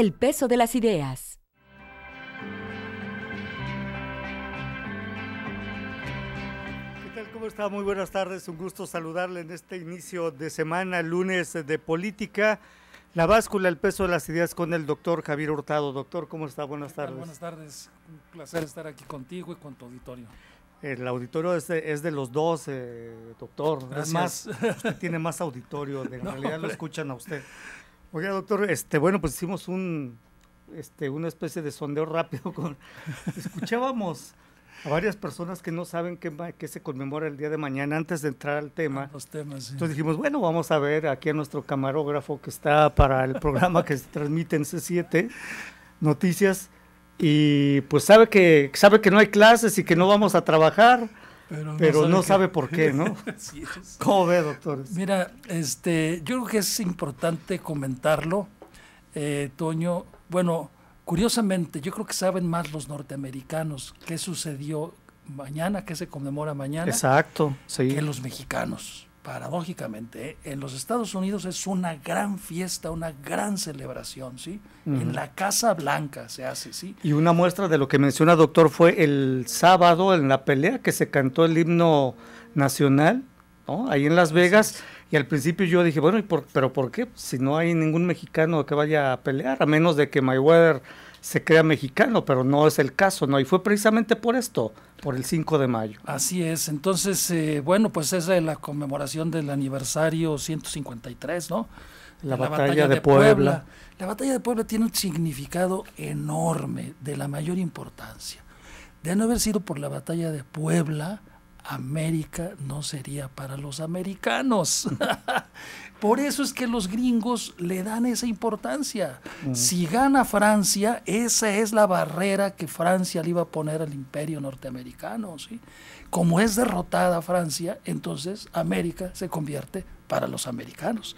El peso de las ideas. ¿Qué tal? ¿Cómo está? Muy buenas tardes. Un gusto saludarle en este inicio de semana, lunes de política. La báscula, el peso de las ideas con el doctor Javier Hurtado. Doctor, ¿cómo está? Buenas tardes. Buenas tardes. Un placer estar aquí contigo y con tu auditorio. El auditorio es de, los dos, eh, doctor. Es más, usted tiene más auditorio. en realidad lo escuchan a usted. Oye, doctor, este, bueno, pues hicimos un, este, una especie de sondeo rápido con, escuchábamos a varias personas que no saben qué, se conmemora el día de mañana antes de entrar al tema. Los temas, sí. Entonces dijimos, bueno, vamos a ver aquí a nuestro camarógrafo que está para el programa que se transmite en C7, Noticias, y pues sabe que, sabe que no hay clases y que no vamos a trabajar pero no, sabe, por qué, ¿no? ¿Cómo ve, doctores? Mira, este, yo creo que es importante comentarlo, eh, Toño. Bueno, curiosamente, yo creo que saben más los norteamericanos qué sucedió mañana, qué se conmemora mañana, que los mexicanos paradójicamente, en los Estados Unidos es una gran fiesta, una gran celebración, ¿sí? En la Casa Blanca se hace, ¿sí? Y una muestra de lo que menciona, doctor, fue el sábado en la pelea que se cantó el himno nacional, ¿no? Ahí en Las Vegas. Y al principio yo dije, bueno, ¿y por, ¿pero por qué? Si no hay ningún mexicano que vaya a pelear, a menos de que Mayweather se crea mexicano, pero no es el caso, ¿no? Y fue precisamente por esto, por el 5 de mayo. Así es, entonces, eh, bueno, pues esa es la conmemoración del aniversario 153, ¿no? La, batalla, de, Puebla. La batalla de Puebla tiene un significado enorme, de la mayor importancia. De no haber sido por la batalla de Puebla, América no sería para los americanos. Por eso es que los gringos le dan esa importancia. Mm. Si gana Francia, esa es la barrera que Francia le iba a poner al imperio norteamericano. ¿sí? Como es derrotada Francia, entonces América se convierte para los americanos.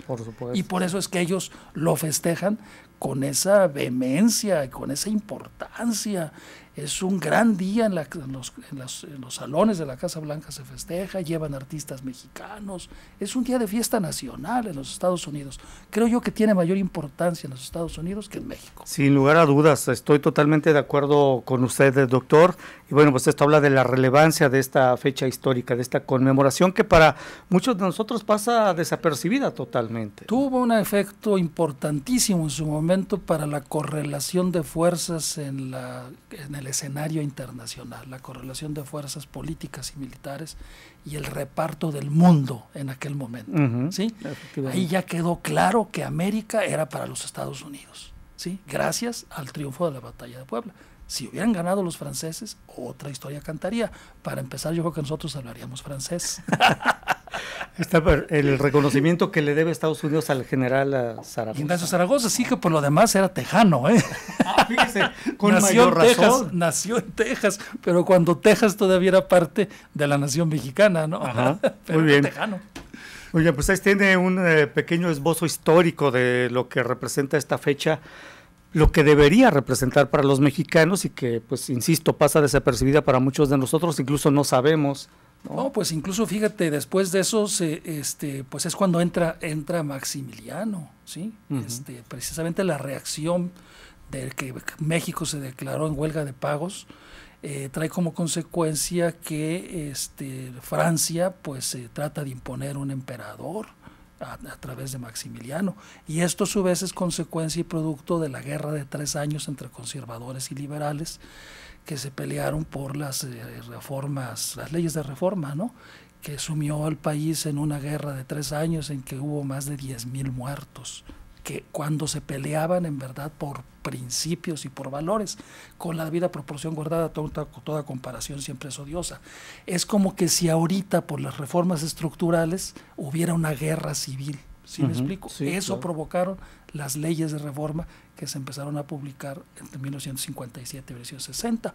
Y por eso es que ellos lo festejan con esa vehemencia, con esa importancia es un gran día en, la, en, los, salones de la Casa Blanca se festeja, llevan artistas mexicanos, es un día de fiesta nacional en los Estados Unidos. Creo yo que tiene mayor importancia en los Estados Unidos que en México. Sin lugar a dudas, estoy totalmente de acuerdo con usted, doctor. Y bueno, pues esto habla de la relevancia de esta fecha histórica, de esta conmemoración que para muchos de nosotros pasa desapercibida totalmente. Tuvo un efecto importantísimo en su momento para la correlación de fuerzas en, la, en el el escenario internacional, la correlación de fuerzas políticas y militares y el reparto del mundo en aquel momento. ¿sí? Ahí ya quedó claro que América era para los Estados Unidos, ¿sí? gracias al triunfo de la batalla de Puebla. Si hubieran ganado los franceses, otra historia cantaría. Para empezar, yo creo que nosotros hablaríamos francés. Está el reconocimiento que le debe Estados Unidos al general eh, Zaragoza. Ignacio Zaragoza, sí que por lo demás era tejano, ¿eh? Ah, fíjese, con nació mayor en Texas, Nació en Texas, pero cuando Texas todavía era parte de la nación mexicana, ¿no? Ajá, pero muy bien. pues ahí tiene un eh, pequeño esbozo histórico de lo que representa esta fecha lo que debería representar para los mexicanos y que, pues, insisto, pasa desapercibida para muchos de nosotros, incluso no sabemos ¿no? pues incluso fíjate, después de eso, se, este, pues es cuando entra, entra Maximiliano, ¿sí? este, precisamente la reacción de que México se declaró en huelga de pagos, eh, trae como consecuencia que este, Francia pues se trata de imponer un emperador a, a, través de Maximiliano y esto a su vez es consecuencia y producto de la guerra de tres años entre conservadores y liberales que se pelearon por las eh, reformas, las leyes de reforma, ¿no? que sumió al país en una guerra de tres años en que hubo más de 10.000 muertos, que cuando se peleaban en verdad por principios y por valores, con la vida proporción guardada, toda, toda comparación siempre es odiosa. Es como que si ahorita por las reformas estructurales hubiera una guerra civil ¿Sí me explico? Eso provocaron las leyes de reforma que se empezaron a publicar entre 1957 y 1960.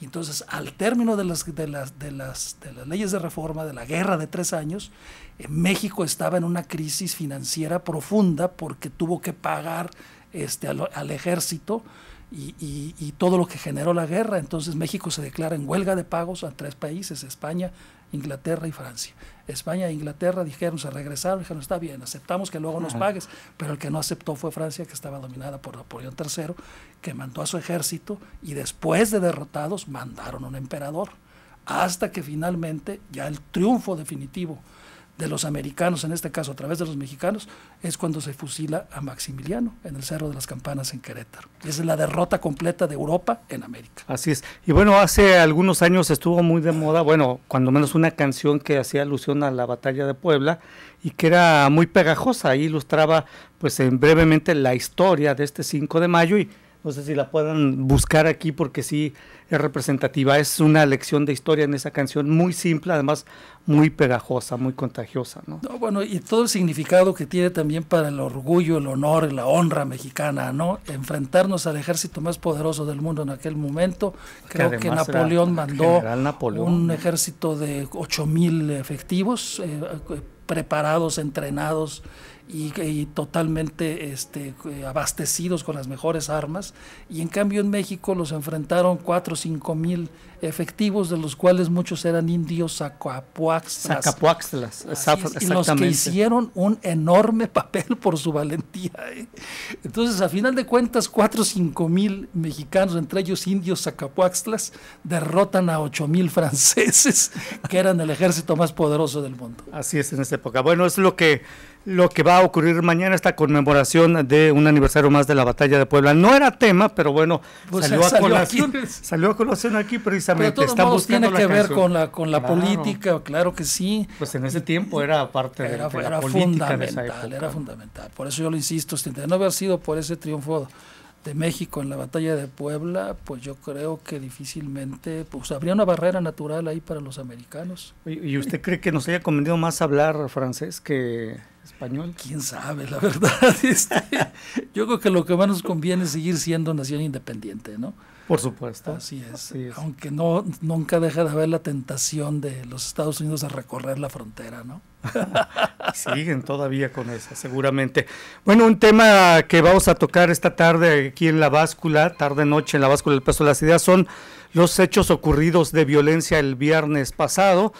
Y entonces, al término de las, de, las, de, las, de las leyes de reforma, de la guerra de tres años, eh, México estaba en una crisis financiera profunda porque tuvo que pagar este, al, ejército y, todo lo que generó la guerra. Entonces México se declara en huelga de pagos a tres países, España, Inglaterra y Francia. España e Inglaterra dijeron, se regresaron, dijeron, está bien, aceptamos que luego nos pagues, pero el que no aceptó fue Francia, que estaba dominada por Napoleón III, que mandó a su ejército y después de derrotados mandaron un emperador, hasta que finalmente ya el triunfo definitivo de los americanos, en este caso a través de los mexicanos, es cuando se fusila a Maximiliano en el Cerro de las Campanas en Querétaro. Esa es la derrota completa de Europa en América. Así es. Y bueno, hace algunos años estuvo muy de moda, bueno, cuando menos una canción que hacía alusión a la batalla de Puebla y que era muy pegajosa, ilustraba pues en brevemente la historia de este 5 de mayo y no sé si la puedan buscar aquí porque sí es representativa. Es una lección de historia en esa canción muy simple, además muy pegajosa, muy contagiosa. bueno, y todo el significado que tiene también para el orgullo, el honor, la honra mexicana, ¿no? Enfrentarnos al ejército más poderoso del mundo en aquel momento. Creo que, Napoleón mandó un ejército de 8.000 efectivos eh, eh, preparados, entrenados y, totalmente este, abastecidos con las mejores armas. Y en cambio en México los enfrentaron 4 o 5 mil efectivos, de los cuales muchos eran indios zacapuaxtlas. Zacapuaxtlas, exactamente. Y los que hicieron un enorme papel por su valentía. ¿eh? Entonces, a final de cuentas, 4 o 5 mil mexicanos, entre ellos indios zacapuaxtlas, derrotan a 8 mil franceses, que eran el ejército más poderoso del mundo. Así es en esa época. Bueno, es lo que lo que va a ocurrir mañana, esta conmemoración de un aniversario más de la batalla de Puebla. No era tema, pero bueno, pues, salió, a colación, aquí. precisamente. Pero de tiene que ver con la, con la política, claro que sí. Pues en ese tiempo era parte de, la política fundamental, Era fundamental, por eso yo lo insisto, si no haber sido por ese triunfo de México en la batalla de Puebla, pues yo creo que difícilmente, pues habría una barrera natural ahí para los americanos. y usted cree que nos haya convenido más hablar francés que español. Quién sabe, la verdad. Este, yo creo que lo que más nos conviene es seguir siendo nación independiente, ¿no? Por supuesto. Así es. Aunque no, nunca deja de haber la tentación de los Estados Unidos a recorrer la frontera, ¿no? Siguen todavía con eso, seguramente. Bueno, un tema que vamos a tocar esta tarde aquí en la báscula, tarde-noche en la báscula del peso de las ideas, son los hechos ocurridos de violencia el viernes pasado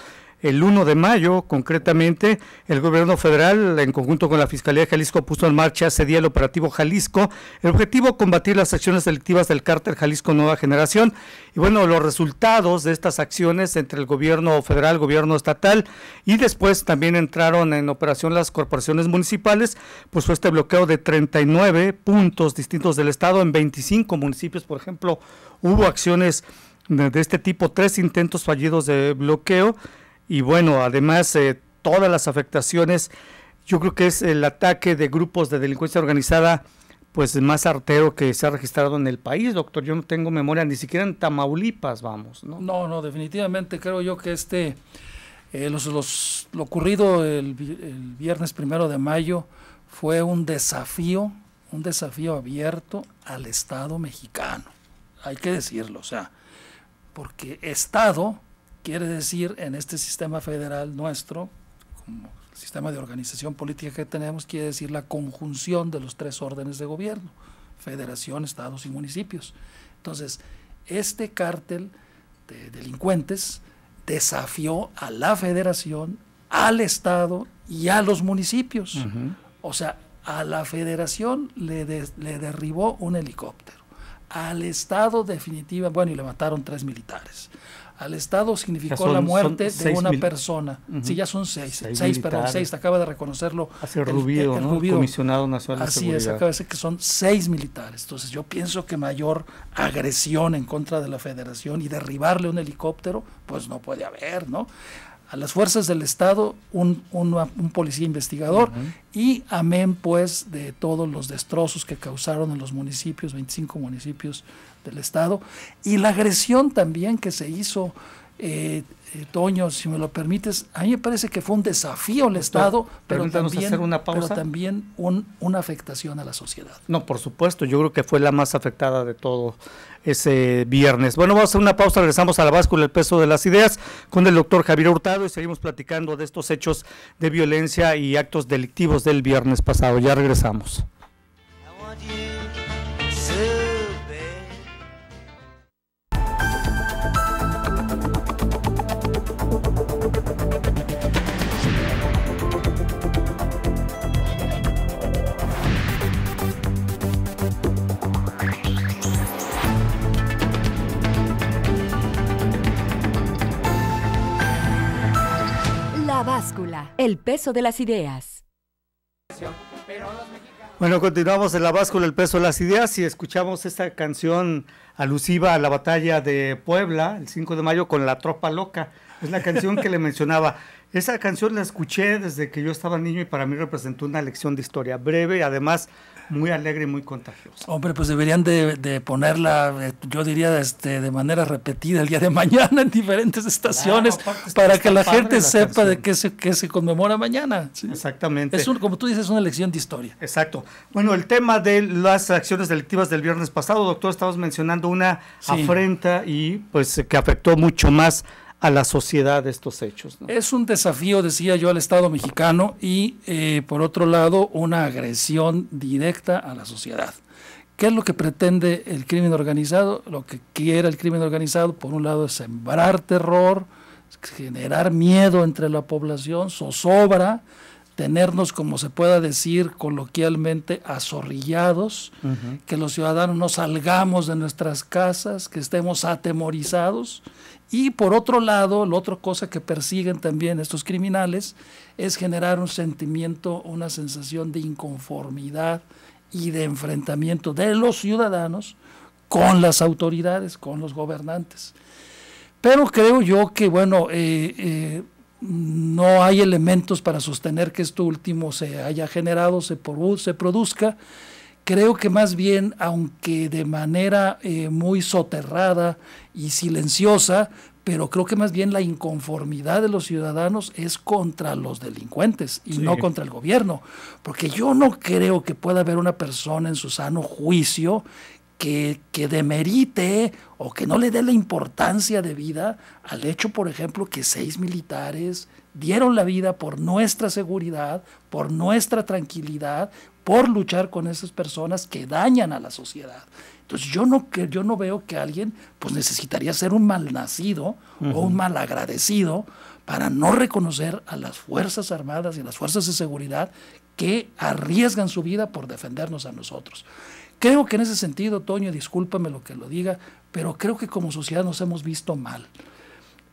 el 1 de mayo, concretamente, el gobierno federal, en conjunto con la Fiscalía de Jalisco, puso en marcha ese día el operativo Jalisco. El objetivo, combatir las acciones delictivas del cártel Jalisco Nueva Generación. Y bueno, los resultados de estas acciones entre el gobierno federal, gobierno estatal, y después también entraron en operación las corporaciones municipales, pues fue este bloqueo de 39 puntos distintos del estado en 25 municipios, por ejemplo, hubo acciones de este tipo, tres intentos fallidos de bloqueo y bueno, además todas las afectaciones, yo creo que es el ataque de grupos de delincuencia organizada pues más artero que se ha registrado en el país, doctor. Yo no tengo memoria, ni siquiera en Tamaulipas, vamos. No, no, no definitivamente creo yo que este, eh, los, los, lo ocurrido el, el viernes primero de mayo fue un desafío, un desafío abierto al Estado mexicano, hay que decirlo, o sea, porque Estado Quiere decir, en este sistema federal nuestro, como el sistema de organización política que tenemos, quiere decir la conjunción de los tres órdenes de gobierno, federación, estados y municipios. Entonces, este cártel de delincuentes desafió a la federación, al estado y a los municipios. O sea, a la federación le, le derribó un helicóptero. Al Estado definitiva, bueno, y le mataron tres militares al Estado significó la muerte de una persona. Sí, ya son seis, seis, perdón, seis, acaba de reconocerlo. el, Rubio, el, comisionado nacional Así es, acaba de decir que son seis militares. Entonces yo pienso que mayor agresión en contra de la federación y derribarle un helicóptero, pues no puede haber, ¿no? a las fuerzas del Estado un, policía investigador y amén pues de todos los destrozos que causaron en los municipios, 25 municipios del Estado, y la agresión también que se hizo eh, eh, Toño, si me lo permites, a mí me parece que fue un desafío el Estado, pero también, una también un, una afectación a la sociedad. No, por supuesto, yo creo que fue la más afectada de todo ese viernes. Bueno, vamos a hacer una pausa, regresamos a la báscula El peso de las ideas con el doctor Javier Hurtado y seguimos platicando de estos hechos de violencia y actos delictivos del viernes pasado. Ya regresamos. el peso de las ideas. Bueno, continuamos en la báscula El peso de las ideas y escuchamos esta canción alusiva a la batalla de Puebla el 5 de mayo con la tropa loca. Es la canción que le mencionaba. Esa canción la escuché desde que yo estaba niño y para mí representó una lección de historia breve y además muy alegre y muy contagiosa. Hombre, pues deberían de, ponerla, eh, yo diría, este, de manera repetida el día de mañana en diferentes estaciones para que la gente sepa de qué se, conmemora mañana. Exactamente. Es como tú dices, es una lección de historia. Exacto. Bueno, el tema de las acciones delictivas del viernes pasado, doctor, estabas mencionando una afrenta y pues que afectó mucho más a la sociedad de estos hechos. Es un desafío, decía yo, al Estado mexicano y, eh, por otro lado, una agresión directa a la sociedad. ¿Qué es lo que pretende el crimen organizado? Lo que quiere el crimen organizado, por un lado, es sembrar terror, generar miedo entre la población, zozobra, tenernos, como se pueda decir coloquialmente, azorrillados, que los ciudadanos no salgamos de nuestras casas, que estemos atemorizados y por otro lado, la otra cosa que persiguen también estos criminales es generar un sentimiento, una sensación de inconformidad y de enfrentamiento de los ciudadanos con las autoridades, con los gobernantes. Pero creo yo que, bueno, eh, eh, no hay elementos para sostener que esto último se haya generado, se, se produzca. Creo que más bien, aunque de manera eh, muy soterrada y silenciosa, pero creo que más bien la inconformidad de los ciudadanos es contra los delincuentes y no contra el gobierno, porque yo no creo que pueda haber una persona en su sano juicio que, que, demerite o que no le dé la importancia de vida al hecho, por ejemplo, que seis militares dieron la vida por nuestra seguridad, por nuestra tranquilidad, por luchar con esas personas que dañan a la sociedad. Entonces yo no, yo no veo que alguien pues necesitaría ser un malnacido o un malagradecido para no reconocer a las Fuerzas Armadas y a las Fuerzas de Seguridad que arriesgan su vida por defendernos a nosotros. Creo que en ese sentido, Toño, discúlpame lo que lo diga, pero creo que como sociedad nos hemos visto mal.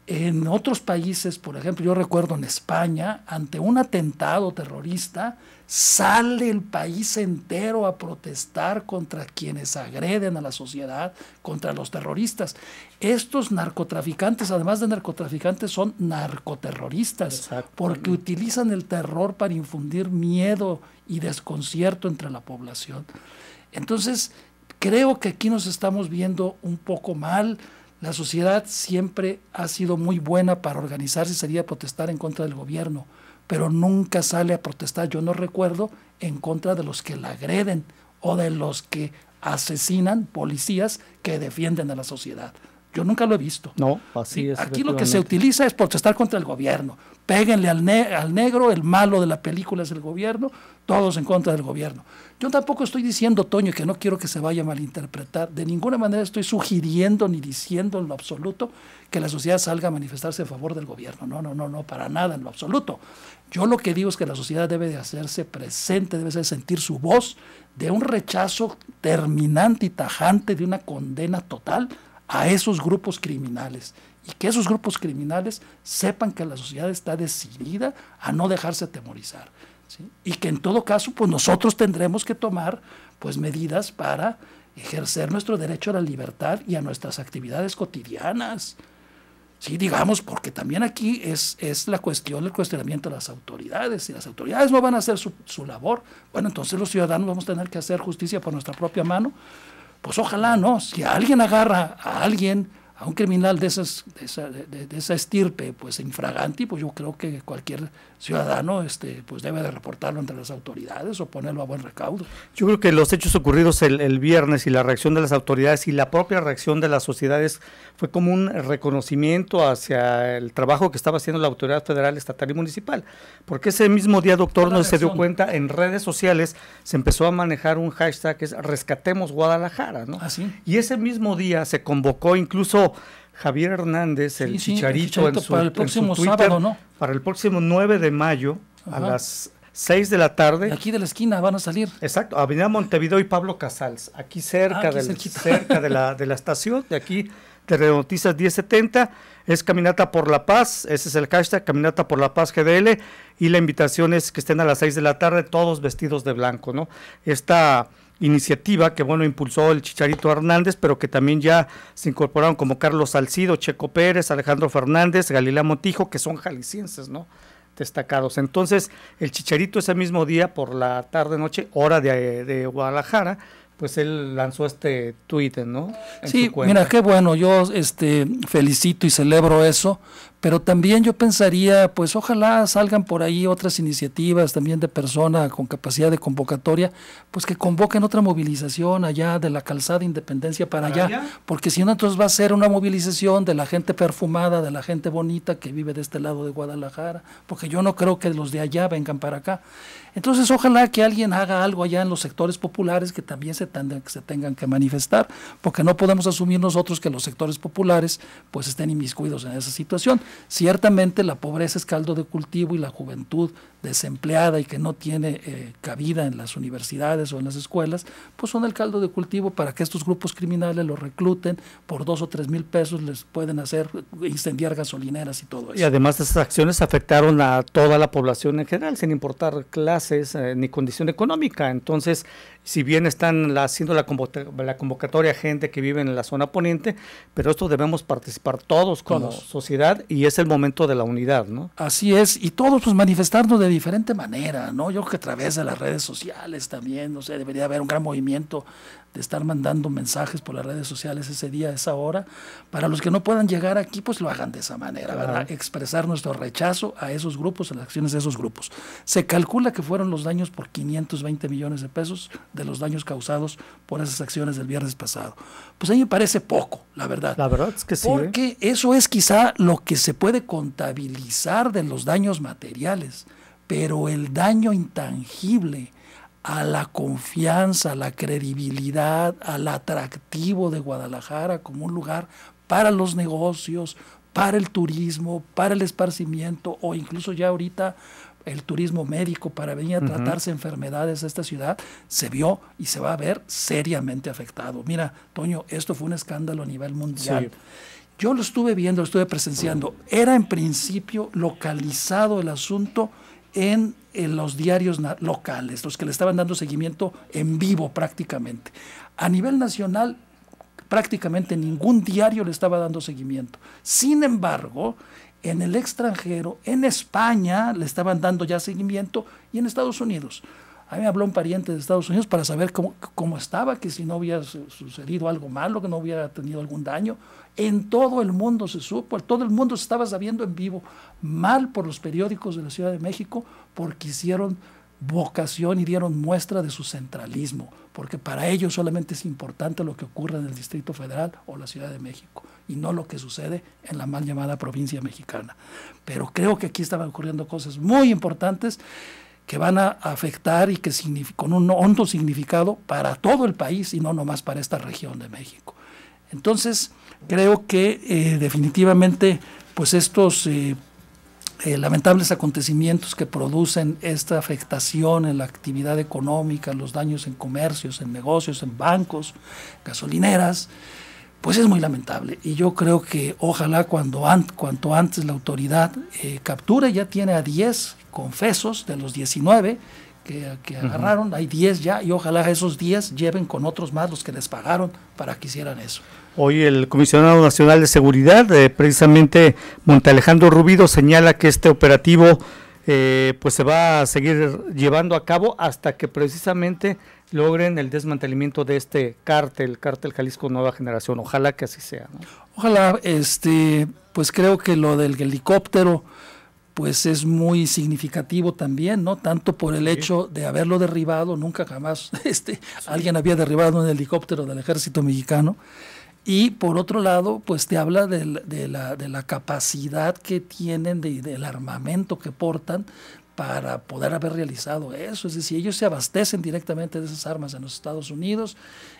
En otros países, por ejemplo, yo recuerdo en España, ante un atentado terrorista, sale el país entero a protestar contra quienes agreden a la sociedad, contra los terroristas. Estos narcotraficantes, además de narcotraficantes, son narcoterroristas, porque utilizan el terror para infundir miedo y desconcierto entre la población. Entonces, creo que aquí nos estamos viendo un poco mal la sociedad siempre ha sido muy buena para organizarse, sería protestar en contra del gobierno, pero nunca sale a protestar, yo no recuerdo, en contra de los que la agreden o de los que asesinan policías que defienden a la sociedad. Yo nunca lo he visto. No, así es. Aquí lo que se utiliza es protestar contra el gobierno. Péguenle al, al negro, el malo de la película es el gobierno, todos en contra del gobierno. Yo tampoco estoy diciendo, Toño, que no quiero que se vaya a malinterpretar. De ninguna manera estoy sugiriendo ni diciendo en lo absoluto que la sociedad salga a manifestarse a favor del gobierno. No, no, no, no, para nada, en lo absoluto. Yo lo que digo es que la sociedad debe de hacerse presente, debe de sentir su voz de un rechazo terminante y tajante, de una condena total a esos grupos criminales y que esos grupos criminales sepan que la sociedad está decidida a no dejarse atemorizar. Y que en todo caso, pues nosotros tendremos que tomar pues, medidas para ejercer nuestro derecho a la libertad y a nuestras actividades cotidianas. Sí, digamos, porque también aquí es, es la cuestión del cuestionamiento de las autoridades. Si las autoridades no van a hacer su, su labor, bueno, entonces los ciudadanos vamos a tener que hacer justicia por nuestra propia mano, pues ojalá no, si alguien agarra a alguien, a un criminal de, esas, de, esa, de esa estirpe, pues infraganti, pues yo creo que cualquier ciudadano este, pues debe de reportarlo ante las autoridades o ponerlo a buen recaudo. Yo creo que los hechos ocurridos el, viernes y la reacción de las autoridades y la propia reacción de las sociedades fue como un reconocimiento hacia el trabajo que estaba haciendo la autoridad federal, estatal y municipal. Porque ese mismo día, doctor, no se dio cuenta, en redes sociales se empezó a manejar un hashtag que es Rescatemos Guadalajara, ¿no? Ah, y ese mismo día se convocó incluso Javier Hernández, el, chicharito, para el próximo sábado, ¿no? Para el próximo 9 de mayo a las 6 de la tarde. Aquí de la esquina van a salir. Exacto, Avenida Montevideo y Pablo Casals, aquí cerca, ah, cerca de, la, de la estación, de aquí de Noticias 1070. Es Caminata por la Paz, ese es el hashtag, Caminata por la Paz GDL. Y la invitación es que estén a las 6 de la tarde, todos vestidos de blanco, ¿no? Esta iniciativa que bueno impulsó el Chicharito Hernández, pero que también ya se incorporaron como Carlos Salcido, Checo Pérez, Alejandro Fernández, Galilá Montijo, que son jaliscienses, ¿no? destacados. Entonces, el Chicharito ese mismo día por la tarde noche, hora de, Guadalajara, pues él lanzó este tuit, ¿no? sí, mira, qué bueno, yo este felicito y celebro eso, pero también yo pensaría, pues ojalá salgan por ahí otras iniciativas también de persona con capacidad de convocatoria, pues que convoquen otra movilización allá de la calzada Independencia para, allá? porque si no entonces va a ser una movilización de la gente perfumada, de la gente bonita que vive de este lado de Guadalajara, porque yo no creo que los de allá vengan para acá. Entonces, ojalá que alguien haga algo allá en los sectores populares que también se, se tengan que manifestar, porque no podemos asumir nosotros que los sectores populares pues estén inmiscuidos en esa situación. Ciertamente la pobreza es caldo de cultivo y la juventud desempleada y que no tiene eh, cabida en las universidades o en las escuelas, pues son el caldo de cultivo para que estos grupos criminales los recluten por dos o tres mil pesos, les pueden hacer incendiar gasolineras y todo eso. Y además esas acciones afectaron a toda la población en general, sin importar clases eh, ni condición económica. Entonces si bien están haciendo la, convocatoria gente que vive en la zona poniente, pero esto debemos participar todos como sociedad y es el momento de la unidad, ¿no? Así es, y todos pues manifestarnos de diferente manera, ¿no? Yo creo que a través de las redes sociales también, no sé, debería haber un gran movimiento de estar mandando mensajes por las redes sociales ese día, esa hora. Para los que no puedan llegar aquí, pues lo hagan de esa manera, ¿verdad? Expresar nuestro rechazo a esos grupos, a las acciones de esos grupos. Se calcula que fueron los daños por 520 millones de pesos de los daños causados por esas acciones del viernes pasado. Pues a mí me parece poco, la verdad. La verdad es que sí. ¿eh? Porque eso es quizá lo que se puede contabilizar de los daños materiales, pero el daño intangible a la confianza, a la credibilidad, al atractivo de Guadalajara como un lugar para los negocios, para el turismo, para el esparcimiento o incluso ya ahorita el turismo médico para venir a tratarse enfermedades a esta ciudad, se vio y se va a ver seriamente afectado. Mira, Toño, esto fue un escándalo a nivel mundial. Yo lo estuve viendo, lo estuve presenciando. Era en principio localizado el asunto en, los diarios locales, los que le estaban dando seguimiento en vivo prácticamente. A nivel nacional, prácticamente ningún diario le estaba dando seguimiento. Sin embargo, en el extranjero, en España le estaban dando ya seguimiento y en Estados Unidos. A mí me habló un pariente de Estados Unidos para saber cómo, estaba, que si no hubiera sucedido algo malo, que no hubiera tenido algún daño. En todo el mundo se supo, todo el mundo se estaba sabiendo en vivo, mal por los periódicos de la Ciudad de México, porque hicieron vocación y dieron muestra de su centralismo, porque para ellos solamente es importante lo que ocurre en el Distrito Federal o la Ciudad de México y no lo que sucede en la mal llamada provincia mexicana. Pero creo que aquí estaban ocurriendo cosas muy importantes que van a afectar y que con un hondo significado para todo el país y no nomás para esta región de México. Entonces, creo que eh, definitivamente, pues estos eh, eh, lamentables acontecimientos que producen esta afectación en la actividad económica, los daños en comercios, en negocios, en bancos, gasolineras, pues es muy lamentable. Y yo creo que ojalá cuando cuanto antes la autoridad eh, capture, ya tiene a 10 confesos de los 19 que, agarraron, hay 10 ya, y ojalá esos 10 lleven con otros más los que les pagaron para que hicieran eso. Hoy el comisionado nacional de seguridad, eh, precisamente Montalejandro Rubido, señala que este operativo eh, pues se va a seguir llevando a cabo hasta que precisamente logren el desmantelamiento de este cártel, cártel Jalisco Nueva Generación. Ojalá que así sea. Ojalá, este, pues creo que lo del helicóptero pues es muy significativo también, ¿no? Tanto por el hecho de haberlo derribado, nunca jamás este, alguien había derribado un helicóptero del ejército mexicano, y por otro lado, pues te habla de, la, de la, capacidad que tienen, de, del armamento que portan para poder haber realizado eso. Es decir, ellos se abastecen directamente de esas armas en los Estados Unidos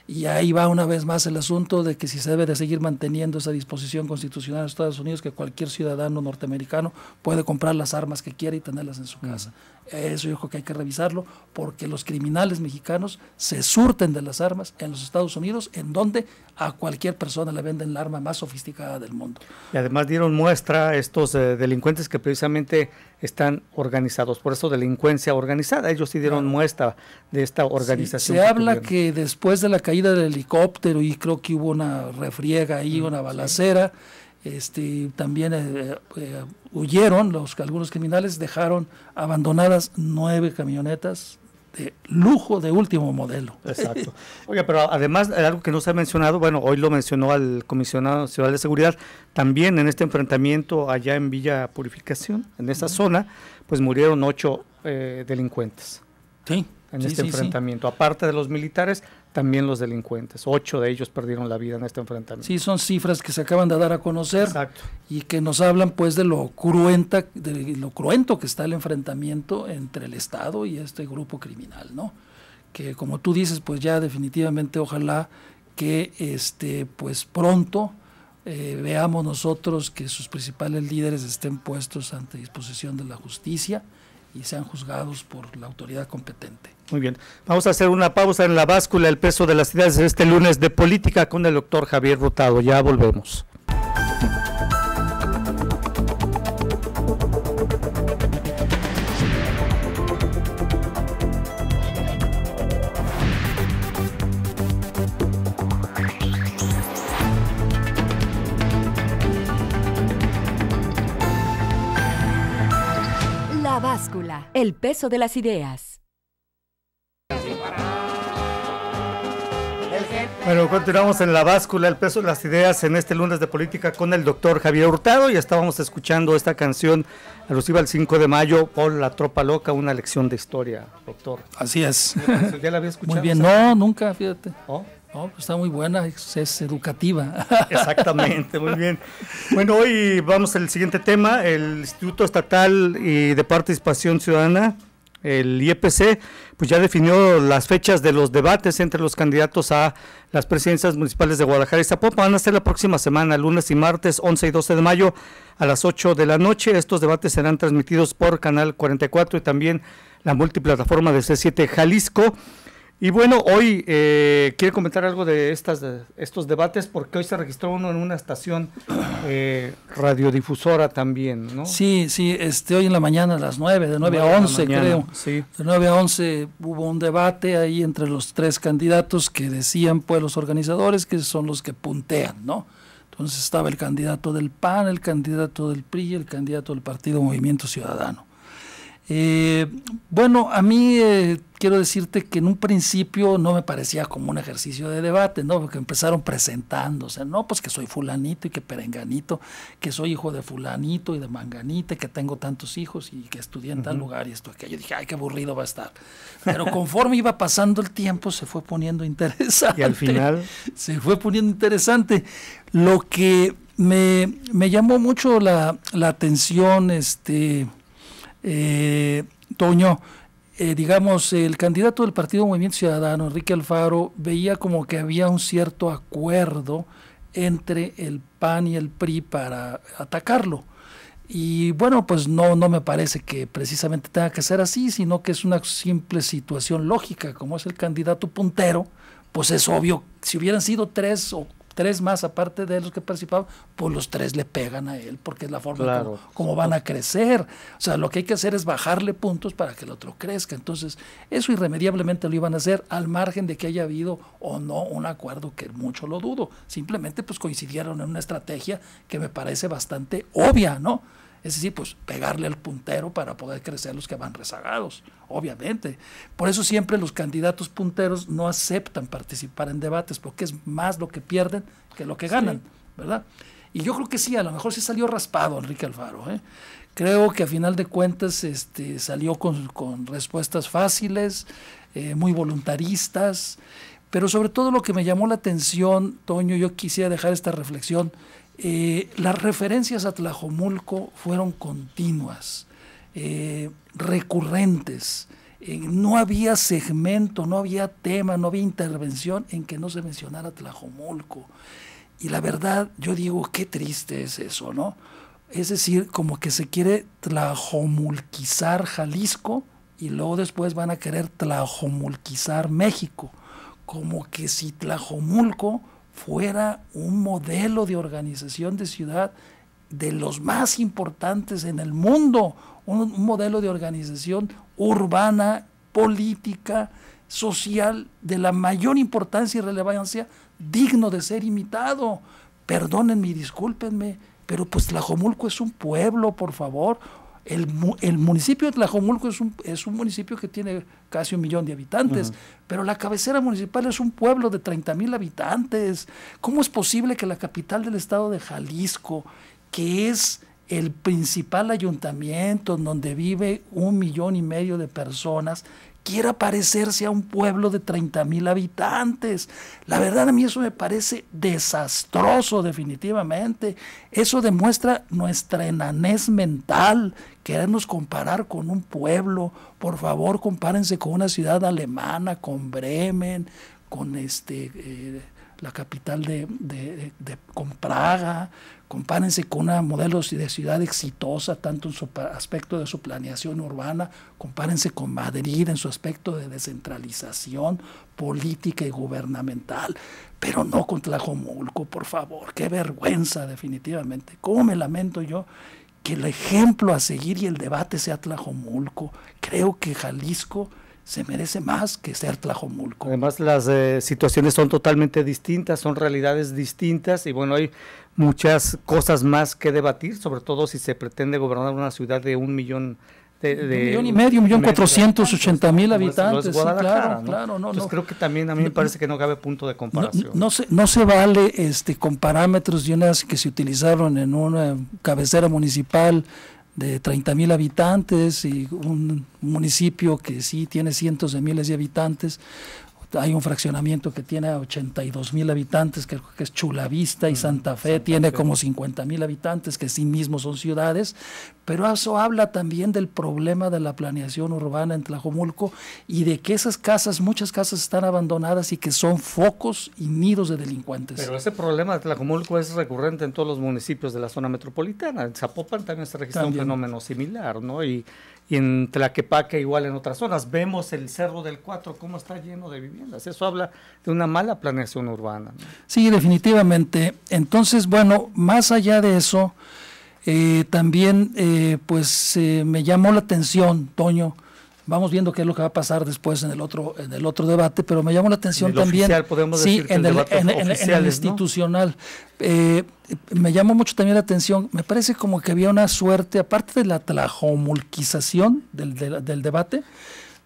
y ahí va una vez más el asunto de que si se debe de seguir manteniendo esa disposición constitucional en los Estados Unidos, que cualquier ciudadano norteamericano puede comprar las armas que quiera y tenerlas en su casa. Eso yo creo que hay que revisarlo porque los criminales mexicanos se surten de las armas en los Estados Unidos, en donde a cualquier persona le venden la arma más sofisticada del mundo. Y además dieron muestra estos eh, delincuentes que precisamente están organizados, por eso delincuencia organizada. Ellos sí dieron muestra de esta organización. se habla que después de la caída del helicóptero y creo que hubo una refriega ahí, mm, una balacera. Este, también eh, eh, huyeron los, algunos criminales, dejaron abandonadas nueve camionetas de lujo de último modelo. Exacto. Oye, pero además, algo que no se ha mencionado, bueno, hoy lo mencionó al comisionado de seguridad, también en este enfrentamiento allá en Villa Purificación, en esa zona, pues murieron ocho eh, delincuentes. Sí, en este enfrentamiento. Aparte de los militares, también los delincuentes. Ocho de ellos perdieron la vida en este enfrentamiento. Sí, son cifras que se acaban de dar a conocer y que nos hablan pues de lo cruenta, de lo cruento que está el enfrentamiento entre el Estado y este grupo criminal, ¿no? Que como tú dices, pues ya definitivamente ojalá que este pues pronto eh, veamos nosotros que sus principales líderes estén puestos ante disposición de la justicia y sean juzgados por la autoridad competente. Muy bien. Vamos a hacer una pausa en la báscula El peso de las ideas este lunes de política con el doctor Javier Rotado. Ya volvemos. La báscula, el peso de las ideas. continuamos en la báscula, el peso de las ideas en este lunes de política con el doctor Javier Hurtado y estábamos escuchando esta canción alusiva el 5 de mayo por La Tropa Loca, una lección de historia, doctor. Así es. ¿Ya la había escuchado? Muy bien, no, nunca, fíjate. ¿Oh? No, pues está muy buena, es, es, educativa. Exactamente, muy bien. Bueno, hoy vamos al siguiente tema, el Instituto Estatal y de Participación Ciudadana el IEPC pues ya definió las fechas de los debates entre los candidatos a las presidencias municipales de Guadalajara y Zapopan. Van a ser la próxima semana, lunes y martes, 11 y 12 de mayo, a las 8 de la noche. Estos debates serán transmitidos por Canal 44 y también la multiplataforma de C7 Jalisco. Y bueno, hoy eh, quiero comentar algo de, estas, estos debates, porque hoy se registró uno en una estación eh, radiodifusora también, ¿no? Sí, sí, este, hoy en la mañana a las 9, de 9 a 11 creo. De 9 a 11 hubo un debate ahí entre los tres candidatos que decían pues los organizadores que son los que puntean, ¿no? Entonces estaba el candidato del PAN, el candidato del PRI el candidato del Partido Movimiento Ciudadano. Eh, bueno, a mí eh, quiero decirte que en un principio no me parecía como un ejercicio de debate, ¿no? Porque empezaron presentándose, no, pues que soy fulanito y que perenganito, que soy hijo de fulanito y de manganita, que tengo tantos hijos y que estudié en tal lugar y esto, aquello. Dije, ay, qué aburrido va a estar. Pero conforme iba pasando el tiempo, se fue poniendo interesante. Y al final. Se fue poniendo interesante. Lo que me, llamó mucho la, la atención, este eh, Toño, eh, digamos, el candidato del Partido Movimiento Ciudadano, Enrique Alfaro, veía como que había un cierto acuerdo entre el PAN y el PRI para atacarlo. Y bueno, pues no, no me parece que precisamente tenga que ser así, sino que es una simple situación lógica, como es el candidato puntero, pues es obvio, si hubieran sido tres o tres más aparte de los que participaban, pues los tres le pegan a él, porque es la forma como, como, van a crecer. O sea, lo que hay que hacer es bajarle puntos para que el otro crezca. Entonces, eso irremediablemente lo iban a hacer, al margen de que haya habido o no un acuerdo, que mucho lo dudo. Simplemente, pues coincidieron en una estrategia que me parece bastante obvia, ¿no? Es decir, pues pegarle al puntero para poder crecer los que van rezagados, obviamente. Por eso siempre los candidatos punteros no aceptan participar en debates, porque es más lo que pierden que lo que ganan, ¿verdad? Y yo creo que sí, a lo mejor sí salió raspado Enrique Alfaro. ¿eh? Creo que a final de cuentas este, salió con, respuestas fáciles, eh, muy voluntaristas, pero sobre todo lo que me llamó la atención, Toño, yo quisiera dejar esta reflexión eh, las referencias a Tlajomulco fueron continuas, eh, recurrentes. Eh, no había segmento, no había tema, no había intervención en que no se mencionara Tlajomulco. Y la verdad, yo digo, qué triste es eso, ¿no? Es decir, como que se quiere tlajomulquizar Jalisco y luego después van a querer tlajomulquizar México. Como que si Tlajomulco fuera un modelo de organización de ciudad de los más importantes en el mundo, un, modelo de organización urbana, política, social, de la mayor importancia y relevancia, digno de ser imitado. Perdónenme y discúlpenme, pero pues Tlajomulco es un pueblo, por favor, el, municipio de Tlajomulco es un, municipio que tiene casi un millón de habitantes, pero la cabecera municipal es un pueblo de 30 mil habitantes. ¿Cómo es posible que la capital del estado de Jalisco, que es el principal ayuntamiento donde vive un millón y medio de personas, quiera parecerse a un pueblo de 30 mil habitantes. La verdad a mí eso me parece desastroso definitivamente. Eso demuestra nuestra enanez mental, queremos comparar con un pueblo. Por favor, compárense con una ciudad alemana, con Bremen, con este... Eh, la capital de, de, con Praga, compárense con un modelo de ciudad exitosa, tanto en su aspecto de su planeación urbana, compárense con Madrid en su aspecto de descentralización política y gubernamental, pero no con Tlajomulco, por favor, qué vergüenza definitivamente, cómo me lamento yo que el ejemplo a seguir y el debate sea Tlajomulco, creo que Jalisco se merece más que ser Tlajomulco. Además, las eh, situaciones son totalmente distintas, son realidades distintas y bueno, hay muchas cosas más que debatir, sobre todo si se pretende gobernar una ciudad de un millón. De, un millón y medio, un millón cuatrocientos ochenta mil habitantes. claro, claro, no, Entonces, creo que también a mí me parece que no cabe punto de comparación. No, se, no se vale este con parámetros de unas que se utilizaron en una cabecera municipal de 30 mil habitantes y un municipio que sí tiene cientos de miles de habitantes, hay un fraccionamiento que tiene 82 mil habitantes, que, es Chulavista y mm, Santa Fe tiene como 50 mil habitantes, que sí mismos son ciudades, pero eso habla también del problema de la planeación urbana en Tlajomulco y de que esas casas, muchas casas están abandonadas y que son focos y nidos de delincuentes. Pero ese problema de Tlajomulco es recurrente en todos los municipios de la zona metropolitana. En Zapopan también se registra un fenómeno similar, ¿no? Y, y en Tlaquepaque igual en otras zonas. Vemos el Cerro del Cuatro, cómo está lleno de viviendas. Eso habla de una mala planeación urbana. Sí, definitivamente. Entonces, bueno, más allá de eso, eh, también eh, pues eh, me llamó la atención, Toño, Vamos viendo qué es lo que va a pasar después en el otro en el otro debate, pero me llamó la atención también. podemos sí, en, el, institucional. me llamó mucho también la atención. Me parece como que había una suerte, aparte de la tlajomulquización del, del, debate,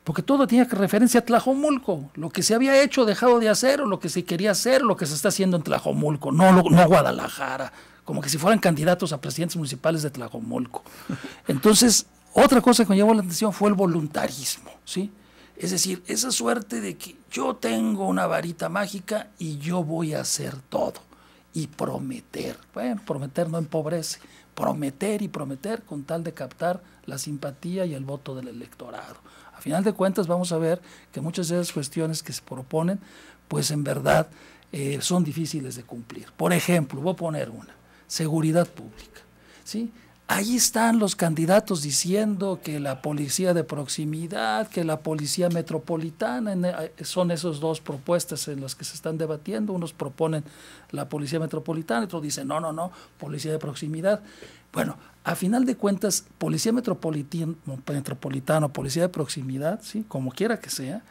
porque todo tenía que referencia a Tlajomulco, lo que se había hecho, dejado de hacer, o lo que se quería hacer, lo que se está haciendo en Tlajomulco, no, no Guadalajara, como que si fueran candidatos a presidentes municipales de Tlajomulco. Entonces, otra cosa que me llamó la atención fue el voluntarismo, ¿sí? Es decir, esa suerte de que yo tengo una varita mágica y yo voy a hacer todo y prometer. Bueno, prometer no empobrece, prometer y prometer con tal de captar la simpatía y el voto del electorado. A final de cuentas vamos a ver que muchas de esas cuestiones que se proponen, pues en verdad eh, son difíciles de cumplir. Por ejemplo, voy a poner una, seguridad pública. ¿sí? Ahí están los candidatos diciendo que la policía de proximidad, que la policía metropolitana, eh, son esas dos propuestas en las que se están debatiendo. Unos proponen la policía metropolitana, otros dicen, no, no, no, policía de proximidad. Bueno, a final de cuentas, policía metropolitana metropolitano policía de proximidad, ¿sí? como quiera que sea,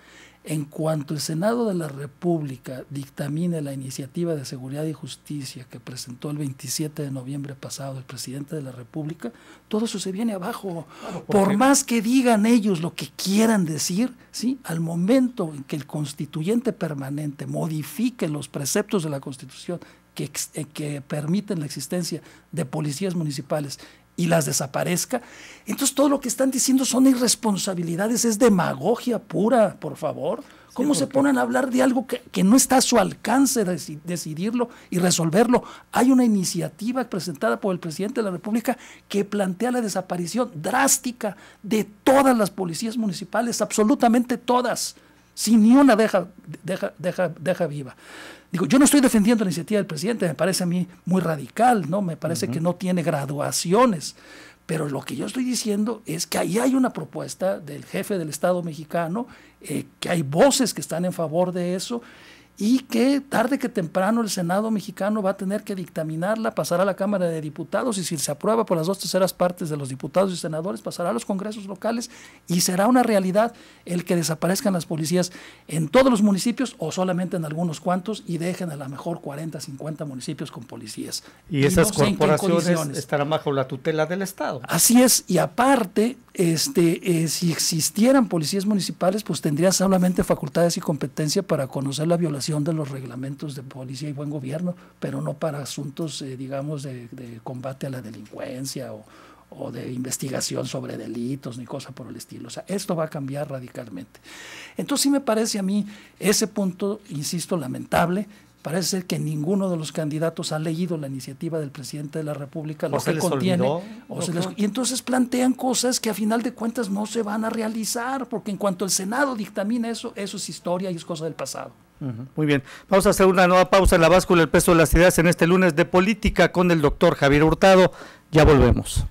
en cuanto el Senado de la República dictamine la iniciativa de seguridad y justicia que presentó el 27 de noviembre pasado el presidente de la República, todo eso se viene abajo. Por más que digan ellos lo que quieran decir, ¿sí? al momento en que el constituyente permanente modifique los preceptos de la Constitución que eh, permiten la existencia de policías municipales y las desaparezca. Entonces todo lo que están diciendo son irresponsabilidades, es demagogia pura, por favor. ¿Cómo se ponen a hablar de algo que, no está a su alcance de decidirlo y resolverlo? Hay una iniciativa presentada por el presidente de la República que plantea la desaparición drástica de todas las policías municipales, absolutamente todas, sin ni una deja, deja, deja, deja viva yo no estoy defendiendo la iniciativa del presidente, me parece a mí muy radical, ¿no? Me parece que no tiene graduaciones. Pero lo que yo estoy diciendo es que ahí hay una propuesta del jefe del Estado mexicano, eh, que hay voces que están en favor de eso y que tarde que temprano el Senado mexicano va a tener que dictaminarla, pasar a la Cámara de Diputados y si se aprueba por las dos terceras partes de los diputados y senadores, pasará a los congresos locales y será una realidad el que desaparezcan las policías en todos los municipios o solamente en algunos cuantos y dejen a lo mejor 40, 50 municipios con policías. Y, esas corporaciones estarán bajo la tutela del Estado. Así es, y aparte este, eh, si existieran policías municipales, pues tendrían solamente facultades y competencia para conocer la violación de los reglamentos de policía y buen gobierno, pero no para asuntos, eh, digamos, de, combate a la delincuencia o, o de investigación sobre delitos ni cosa por el estilo. O sea, esto va a cambiar radicalmente. Entonces sí me parece a mí ese punto, insisto, lamentable, Parece ser que ninguno de los candidatos ha leído la iniciativa del presidente de la República, lo que se contiene. y entonces plantean cosas que a final de cuentas no se van a realizar, porque en cuanto el Senado dictamina eso, eso es historia y es cosa del pasado. muy bien, vamos a hacer una nueva pausa en la báscula El peso de las ideas en este lunes de política con el doctor Javier Hurtado. Ya volvemos.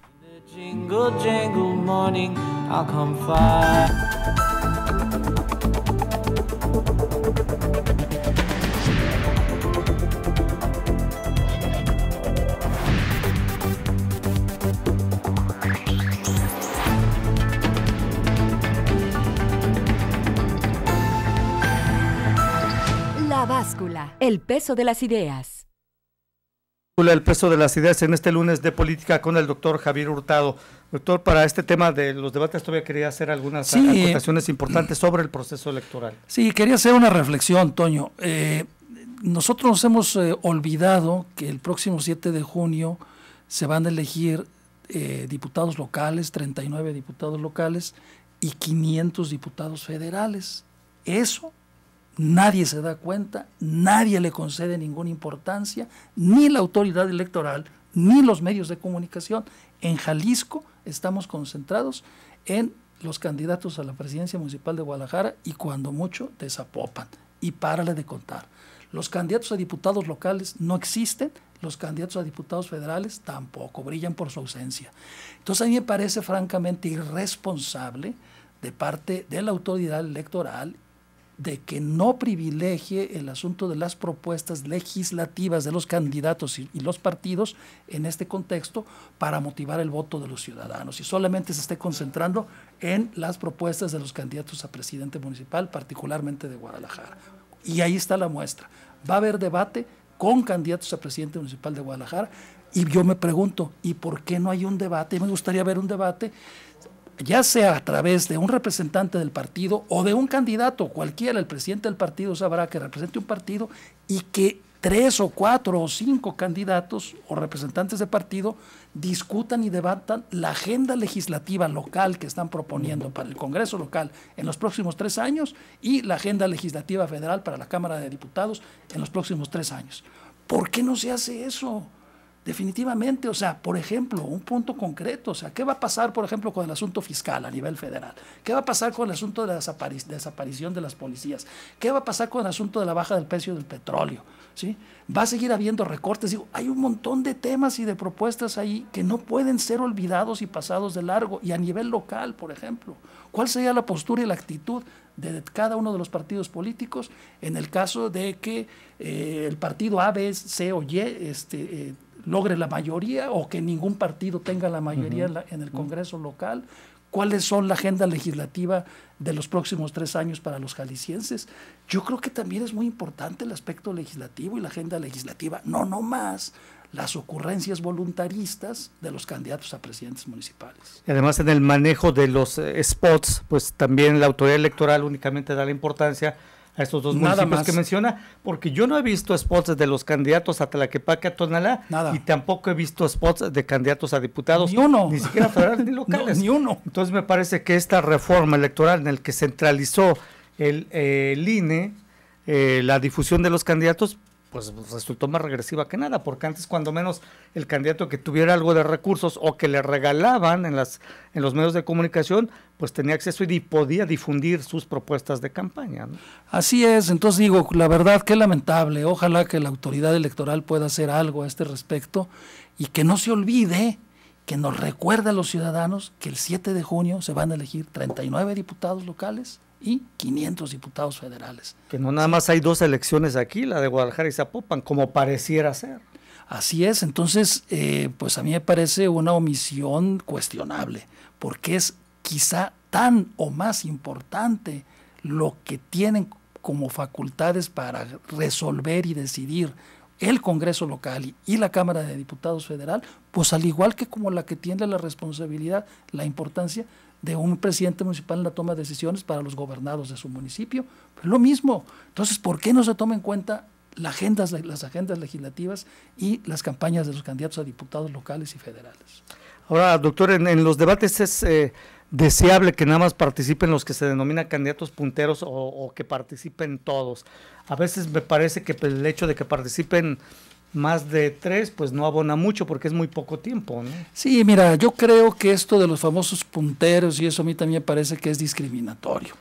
el peso de las ideas. El peso de las ideas en este lunes de política con el doctor Javier Hurtado. Doctor, para este tema de los debates todavía quería hacer algunas aportaciones importantes sobre el proceso electoral. Sí, quería hacer una reflexión, Toño. Eh, nosotros nos hemos eh, olvidado que el próximo 7 de junio se van a elegir eh, diputados locales, 39 diputados locales y 500 diputados federales. Eso Nadie se da cuenta, nadie le concede ninguna importancia, ni la autoridad electoral, ni los medios de comunicación. En Jalisco estamos concentrados en los candidatos a la presidencia municipal de Guadalajara y cuando mucho desapopan Y párale de contar. Los candidatos a diputados locales no existen, los candidatos a diputados federales tampoco, brillan por su ausencia. Entonces a mí me parece francamente irresponsable de parte de la autoridad electoral de que no privilegie el asunto de las propuestas legislativas de los candidatos y, los partidos en este contexto para motivar el voto de los ciudadanos y solamente se esté concentrando en las propuestas de los candidatos a presidente municipal, particularmente de Guadalajara. Y ahí está la muestra. Va a haber debate con candidatos a presidente municipal de Guadalajara y yo me pregunto, ¿y por qué no hay un debate? Me gustaría ver un debate ya sea a través de un representante del partido o de un candidato, cualquiera, el presidente del partido sabrá que represente un partido y que tres o cuatro o cinco candidatos o representantes de partido discutan y debatan la agenda legislativa local que están proponiendo para el Congreso local en los próximos tres años y la agenda legislativa federal para la Cámara de Diputados en los próximos tres años. ¿Por qué no se hace eso? Definitivamente, o sea, por ejemplo, un punto concreto, o sea, ¿qué va a pasar, por ejemplo, con el asunto fiscal a nivel federal? ¿Qué va a pasar con el asunto de la desaparición de las policías? ¿Qué va a pasar con el asunto de la baja del precio del petróleo? Va a seguir habiendo recortes. Digo, hay un montón de temas y de propuestas ahí que no pueden ser olvidados y pasados de largo. Y a nivel local, por ejemplo, ¿cuál sería la postura y la actitud de cada uno de los partidos políticos en el caso de que eh, el partido A, B, C o Y este, eh, logre la mayoría o que ningún partido tenga la mayoría en, el Congreso local? cuáles son la agenda legislativa de los próximos tres años para los jaliscienses. Yo creo que también es muy importante el aspecto legislativo y la agenda legislativa, no nomás las ocurrencias voluntaristas de los candidatos a presidentes municipales. además en el manejo de los eh, spots, pues también la autoridad electoral únicamente da la importancia a estos dos Nada que menciona, porque yo no he visto spots de los candidatos a Tlaquepaque, a Tonalá, Nada. y tampoco he visto spots de candidatos a diputados, ni, uno. ni siquiera federales ni locales. ni uno. Entonces me parece que esta reforma electoral en la el que centralizó el, eh, INE, eh, la difusión de los candidatos, pues resultó más regresiva que nada, porque antes cuando menos el candidato que tuviera algo de recursos o que le regalaban en, las, en los medios de comunicación, pues tenía acceso y podía difundir sus propuestas de campaña. Así es, entonces digo, la verdad que lamentable, ojalá que la autoridad electoral pueda hacer algo a este respecto y que no se olvide, que nos recuerde a los ciudadanos que el 7 de junio se van a elegir 39 diputados locales y 500 diputados federales. Que no nada más hay dos elecciones aquí, la de Guadalajara y Zapopan, como pareciera ser. Así es, entonces, eh, pues a mí me parece una omisión cuestionable, porque es quizá tan o más importante lo que tienen como facultades para resolver y decidir el Congreso local y la Cámara de Diputados federal, pues al igual que como la que tiene la responsabilidad, la importancia de un presidente municipal en la toma de decisiones para los gobernados de su municipio. pero lo mismo. Entonces, ¿por qué no se toma en cuenta las agendas legislativas y las campañas de los candidatos a diputados locales y federales? Ahora, doctor, en, los debates es eh, deseable que nada más participen los que se denominan candidatos punteros o que participen todos. A veces me parece que el hecho de que participen más de tres, pues no abona mucho porque es muy poco tiempo. ¿no? Sí, mira, yo creo que esto de los famosos punteros y eso a mí también parece que es discriminatorio.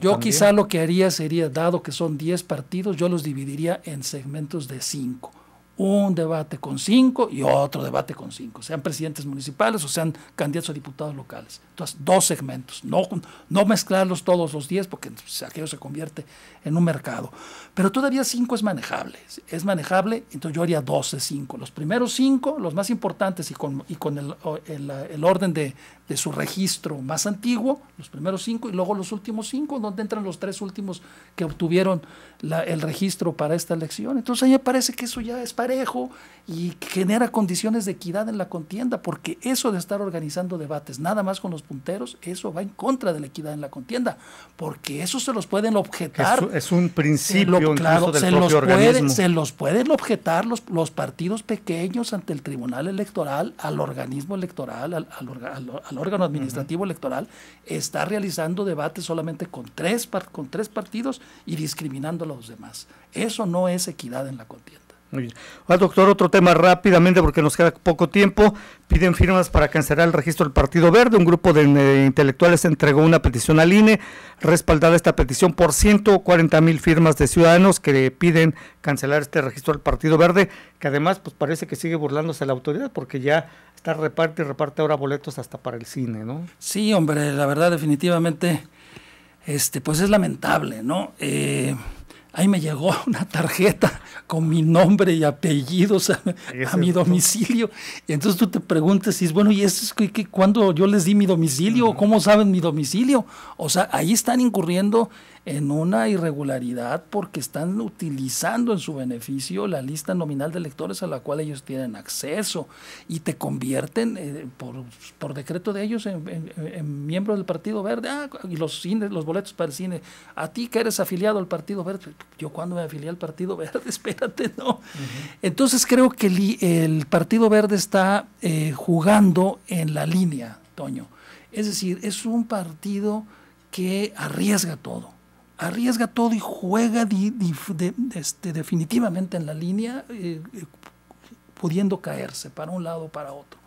yo quizá lo que haría sería, dado que son 10 partidos, yo los dividiría en segmentos de cinco. Un debate con cinco y otro debate con cinco. sean presidentes municipales o sean candidatos a diputados locales. Entonces, dos segmentos, no, no mezclarlos todos los diez porque aquello se convierte en un mercado. Pero todavía cinco es manejable. Es manejable, entonces yo haría 12, 5. Los primeros cinco, los más importantes y con, el, orden de, su registro más antiguo, los primeros cinco y luego los últimos cinco, donde entran los tres últimos que obtuvieron el registro para esta elección. Entonces a mí me parece que eso ya es parejo y genera condiciones de equidad en la contienda, porque eso de estar organizando debates nada más con los punteros, eso va en contra de la equidad en la contienda, porque eso se los pueden objetar es un principio claro, se los se los pueden objetar los, los partidos pequeños ante el Tribunal Electoral, al organismo electoral, al, órgano administrativo electoral, está realizando debates solamente con tres, con tres partidos y discriminando a los demás. Eso no es equidad en la contienda. Muy ah, doctor, otro tema rápidamente porque nos queda poco tiempo. Piden firmas para cancelar el registro del Partido Verde. Un grupo de eh, intelectuales entregó una petición al INE, respaldada esta petición por 140 mil firmas de ciudadanos que piden cancelar este registro del Partido Verde, que además pues parece que sigue burlándose la autoridad porque ya está reparte y reparte ahora boletos hasta para el cine, ¿no? Sí, hombre, la verdad definitivamente, este, pues es lamentable, ¿no? Eh, ahí me llegó una tarjeta con mi nombre y apellidos a, mi domicilio. Y entonces tú te preguntas, y es, bueno, ¿y eso es que, cuando yo les di mi domicilio? ¿Cómo saben mi domicilio? O sea, ahí están incurriendo en una irregularidad porque están utilizando en su beneficio la lista nominal de electores a la cual ellos tienen acceso y te convierten eh, por, por, decreto de ellos en, miembro del Partido Verde. Ah, y los cines, los boletos para el cine. A ti que eres afiliado al Partido Verde. Yo cuando me afilié al Partido Verde, espérate, no. Entonces creo que el, Partido Verde está eh, jugando en la línea, Toño. Es decir, es un partido que arriesga todo arriesga todo y juega este, definitivamente en la línea, eh, eh, pudiendo caerse para un lado o para otro.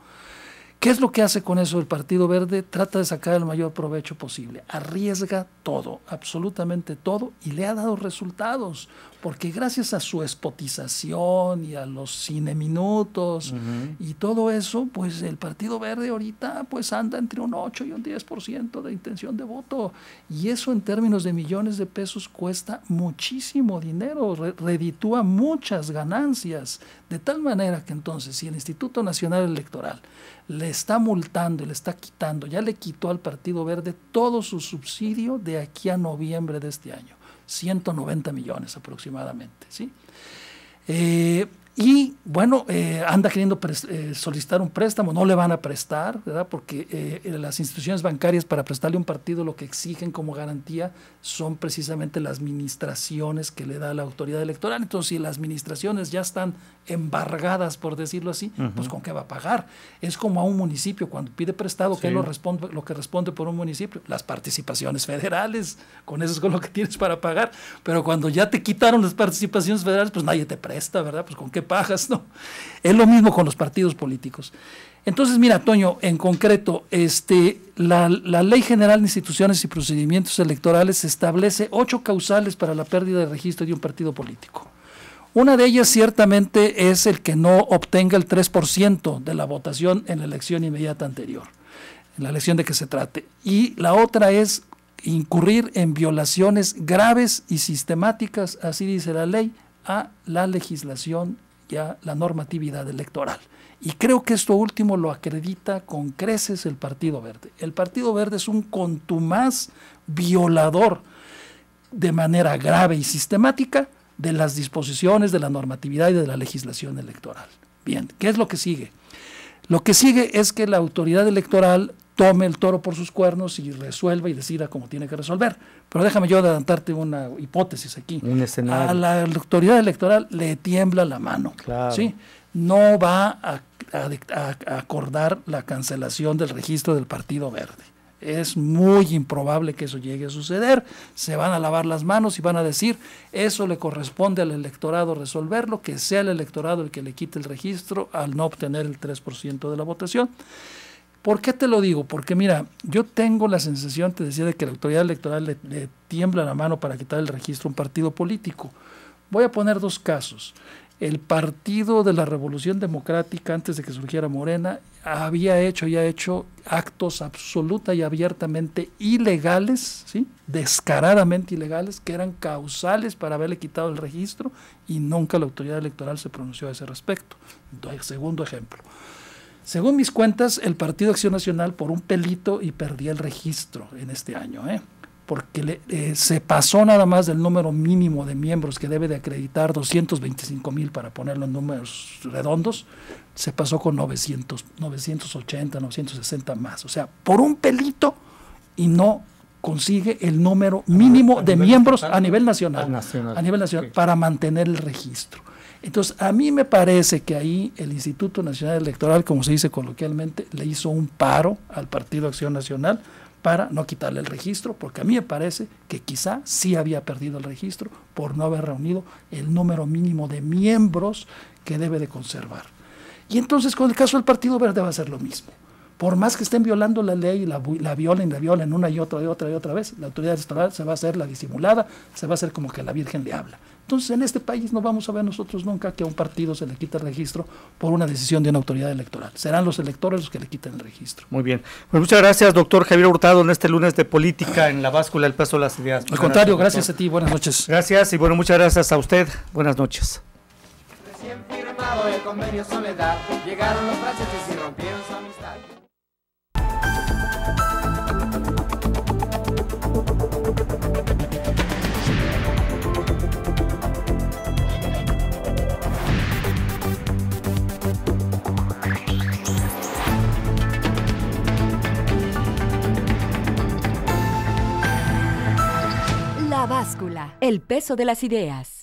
¿Qué es lo que hace con eso el Partido Verde? Trata de sacar el mayor provecho posible. Arriesga todo, absolutamente todo, y le ha dado resultados, porque gracias a su espotización y a los cineminutos y todo eso, pues el Partido Verde ahorita pues anda entre un 8 y un 10% de intención de voto. Y eso en términos de millones de pesos cuesta muchísimo dinero, reditúa muchas ganancias, de tal manera que entonces si el Instituto Nacional Electoral, le está multando y le está quitando, ya le quitó al Partido Verde todo su subsidio de aquí a noviembre de este año, 190 millones aproximadamente. ¿sí? Eh, y bueno, eh, anda queriendo eh, solicitar un préstamo, no le van a prestar, ¿verdad? Porque eh, las instituciones bancarias para prestarle un partido lo que exigen como garantía son precisamente las administraciones que le da la autoridad electoral. Entonces, si las administraciones ya están embargadas, por decirlo así, pues con qué va a pagar. Es como a un municipio, cuando pide prestado, ¿qué lo, responde, lo que responde por un municipio? Las participaciones federales, con eso es con lo que tienes para pagar. Pero cuando ya te quitaron las participaciones federales, pues nadie te presta, ¿verdad? Pues con qué pajas, ¿no? Es lo mismo con los partidos políticos. Entonces, mira, Toño, en concreto, este, la, la, Ley General de Instituciones y Procedimientos Electorales establece ocho causales para la pérdida de registro de un partido político. Una de ellas ciertamente es el que no obtenga el 3% de la votación en la elección inmediata anterior, en la elección de que se trate. Y la otra es incurrir en violaciones graves y sistemáticas, así dice la ley, a la legislación ya la normatividad electoral. Y creo que esto último lo acredita con creces el Partido Verde. El Partido Verde es un contumaz violador de manera grave y sistemática de las disposiciones de la normatividad y de la legislación electoral. Bien, ¿qué es lo que sigue? Lo que sigue es que la autoridad electoral tome el toro por sus cuernos y resuelva y decida cómo tiene que resolver. Pero déjame yo adelantarte una hipótesis aquí. Un escenario. A la autoridad electoral le tiembla la mano. Claro. ¿sí? No va a, a acordar la cancelación del registro del Partido Verde. Es muy improbable que eso llegue a suceder. Se van a lavar las manos y van a decir, eso le corresponde al electorado resolverlo, que sea el electorado el que le quite el registro al no obtener el 3% de la votación. ¿Por qué te lo digo? Porque mira, yo tengo la sensación, te decía, de que la autoridad electoral le, tiembla la mano para quitar el registro a un partido político. Voy a poner dos casos. El partido de la Revolución Democrática, antes de que surgiera Morena, había hecho y ha hecho actos absoluta y abiertamente ilegales, ¿sí? descaradamente ilegales, que eran causales para haberle quitado el registro y nunca la autoridad electoral se pronunció a ese respecto. Segundo ejemplo. Según mis cuentas, el Partido Acción Nacional por un pelito y perdía el registro en este año, ¿eh? porque eh, se pasó nada más del número mínimo de miembros que debe de acreditar 225 mil para poner los números redondos, se pasó con 900, 980, 960 más. O sea, por un pelito y no consigue el número mínimo de miembros a nivel nacional, a nivel nacional para mantener el registro. Entonces, a mí me parece que ahí el Instituto Nacional Electoral, como se dice coloquialmente, le hizo un paro al Partido Acción Nacional para no quitarle el registro, porque a mí me parece que quizá sí había perdido el registro por no haber reunido el número mínimo de miembros que debe de conservar. Y entonces con el caso del Partido Verde va a ser lo mismo. Por más que estén violando la ley y la, la violen, la violen una y otra y otra y otra vez, la autoridad electoral se va a hacer la disimulada, se va a hacer como que la Virgen le habla. Entonces, en este país no vamos a ver nosotros nunca que a un partido se le quite el registro por una decisión de una autoridad electoral. Serán los electores los que le quiten el registro. Muy bien. Pues muchas gracias, doctor Javier Hurtado, en este lunes de política en la báscula El Paso de las Ideas. Al contrario, gracias a ti. Buenas noches. Gracias y bueno, muchas gracias a usted. Buenas noches. Recién firmado el convenio Soledad, llegaron los y rompieron báscula, el peso de las ideas.